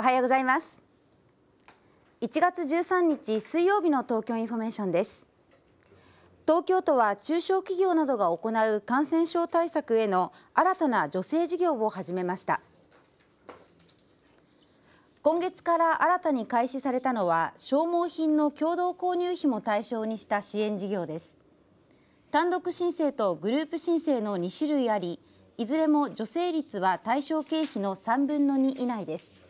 おはようございます1月13日水曜日の東京インフォメーションです東京都は中小企業などが行う感染症対策への新たな助成事業を始めました今月から新たに開始されたのは消耗品の共同購入費も対象にした支援事業です単独申請とグループ申請の2種類ありいずれも助成率は対象経費の3分の2以内です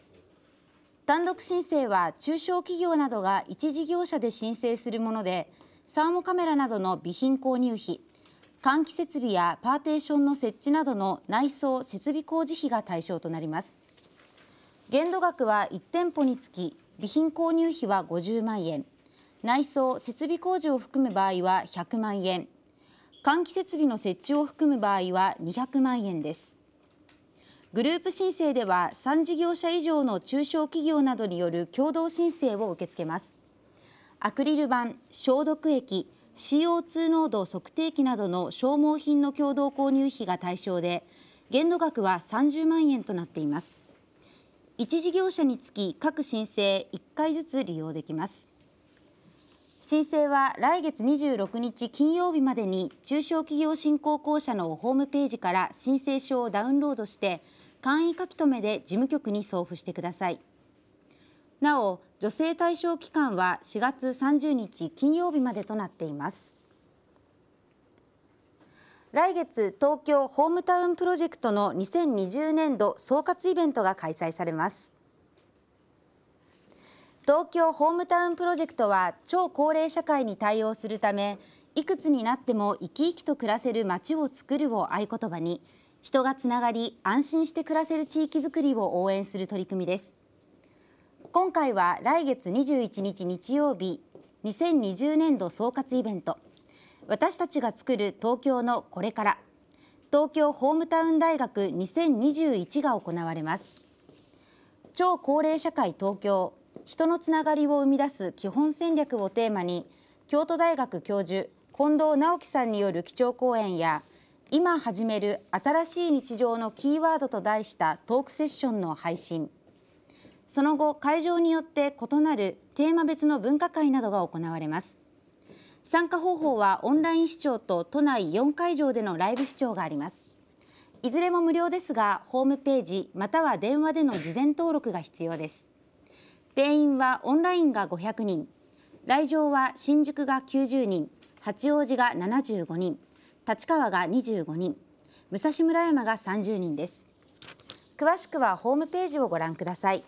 単独申請は中小企業などが一事業者で申請するものでサーモカメラなどの備品購入費換気設備やパーテーションの設置などの内装・設備工事費が対象となります限度額は1店舗につき備品購入費は50万円内装・設備工事を含む場合は100万円換気設備の設置を含む場合は200万円ですグループ申請では3事業者以上の中小企業などによる共同申請を受け付けますアクリル板消毒液 CO2 濃度測定器などの消耗品の共同購入費が対象で限度額は30万円となっています1事業者につき各申請1回ずつ利用できます申請は来月26日金曜日までに中小企業振興公社のホームページから申請書をダウンロードして簡易書き留めで事務局に送付してくださいなお助成対象期間は4月30日金曜日までとなっています来月東京ホームタウンプロジェクトの2020年度総括イベントが開催されます東京ホームタウンプロジェクトは超高齢社会に対応するためいくつになっても生き生きと暮らせる街を作るを合言葉に人がつながり安心して暮らせる地域づくりを応援する取り組みです今回は来月21日日曜日2020年度総括イベント私たちが作る東京のこれから東京ホームタウン大学2021が行われます超高齢社会東京人のつながりを生み出す基本戦略をテーマに京都大学教授近藤直樹さんによる基調講演や今始める新しい日常のキーワードと題したトークセッションの配信その後会場によって異なるテーマ別の分科会などが行われます参加方法はオンライン視聴と都内4会場でのライブ視聴がありますいずれも無料ですがホームページまたは電話での事前登録が必要です定員はオンラインが500人来場は新宿が90人八王子が75人立川が25人武蔵村山が30人です詳しくはホームページをご覧ください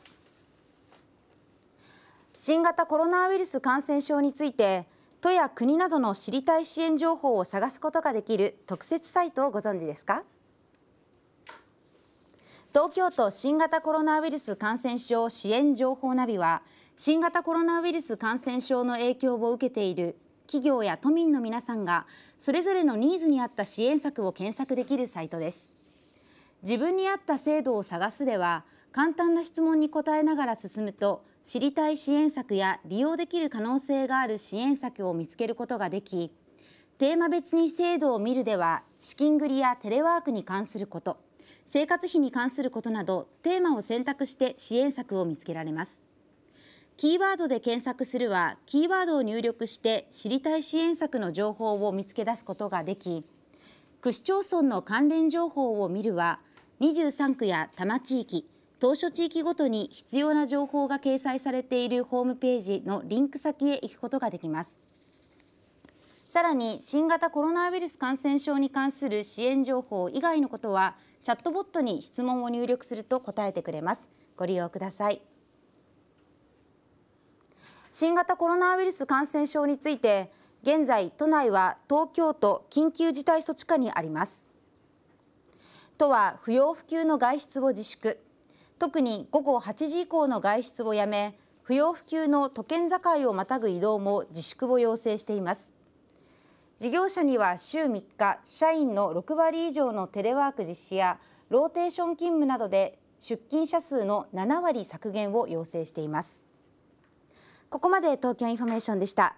新型コロナウイルス感染症について都や国などの知りたい支援情報を探すことができる特設サイトをご存知ですか東京都新型コロナウイルス感染症支援情報ナビは新型コロナウイルス感染症の影響を受けている企業や都民の皆さんがそれぞれのニーズに合った支援策を検索できるサイトです自分に合った制度を探すでは簡単な質問に答えながら進むと知りたい支援策や利用できる可能性がある支援策を見つけることができテーマ別に制度を見るでは資金繰りやテレワークに関すること生活費に関することなどテーマを選択して支援策を見つけられますキーワードで検索するはキーワードを入力して知りたい支援策の情報を見つけ出すことができ区市町村の関連情報を見るは23区や多摩地域当初地域ごとに必要な情報が掲載されているホームページのリンク先へ行くことができますさらに新型コロナウイルス感染症に関する支援情報以外のことはチャットボットに質問を入力すると答えてくれますご利用ください新型コロナウイルス感染症について現在都内は東京都緊急事態措置下にあります都は不要不急の外出を自粛特に午後8時以降の外出をやめ不要不急の都県境をまたぐ移動も自粛を要請しています事業者には週3日社員の6割以上のテレワーク実施やローテーション勤務などで出勤者数の7割削減を要請していますここまで東京インフォメーションでした